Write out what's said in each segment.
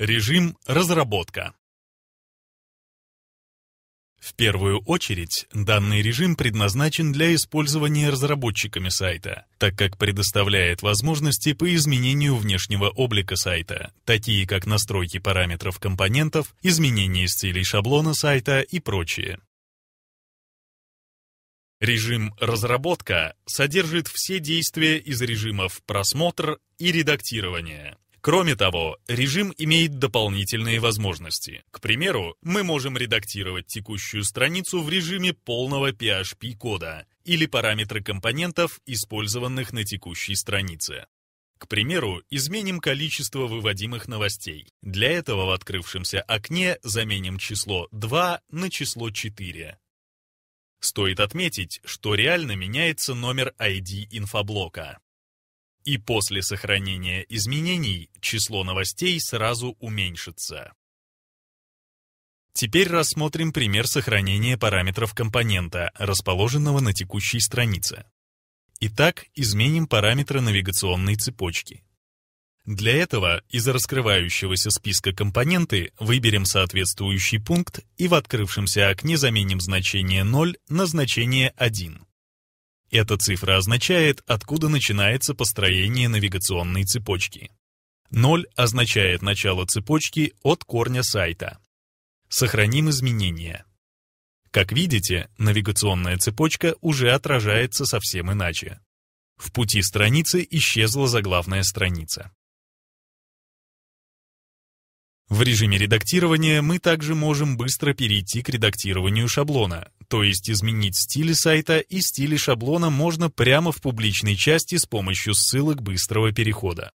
Режим разработка. В первую очередь, данный режим предназначен для использования разработчиками сайта, так как предоставляет возможности по изменению внешнего облика сайта, такие как настройки параметров компонентов, изменение стилей шаблона сайта и прочее. Режим «Разработка» содержит все действия из режимов «Просмотр» и «Редактирование», Кроме того, режим имеет дополнительные возможности. К примеру, мы можем редактировать текущую страницу в режиме полного PHP-кода или параметры компонентов, использованных на текущей странице. К примеру, изменим количество выводимых новостей. Для этого в открывшемся окне заменим число 2 на число 4. Стоит отметить, что реально меняется номер ID инфоблока и после сохранения изменений число новостей сразу уменьшится. Теперь рассмотрим пример сохранения параметров компонента, расположенного на текущей странице. Итак, изменим параметры навигационной цепочки. Для этого из раскрывающегося списка компоненты выберем соответствующий пункт и в открывшемся окне заменим значение 0 на значение 1. Эта цифра означает, откуда начинается построение навигационной цепочки. 0 означает начало цепочки от корня сайта. Сохраним изменения. Как видите, навигационная цепочка уже отражается совсем иначе. В пути страницы исчезла заглавная страница. В режиме редактирования мы также можем быстро перейти к редактированию шаблона, то есть изменить стиль сайта и стили шаблона можно прямо в публичной части с помощью ссылок быстрого перехода.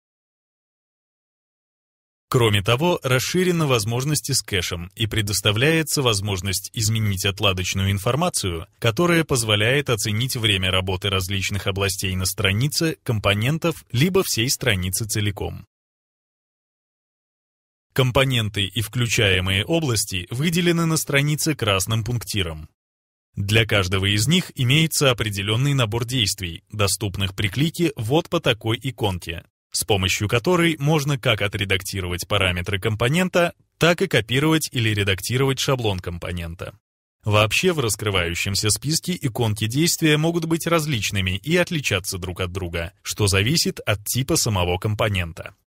Кроме того, расширены возможности с кэшем и предоставляется возможность изменить отладочную информацию, которая позволяет оценить время работы различных областей на странице, компонентов, либо всей страницы целиком. Компоненты и включаемые области выделены на странице красным пунктиром. Для каждого из них имеется определенный набор действий, доступных при клике вот по такой иконке, с помощью которой можно как отредактировать параметры компонента, так и копировать или редактировать шаблон компонента. Вообще в раскрывающемся списке иконки действия могут быть различными и отличаться друг от друга, что зависит от типа самого компонента.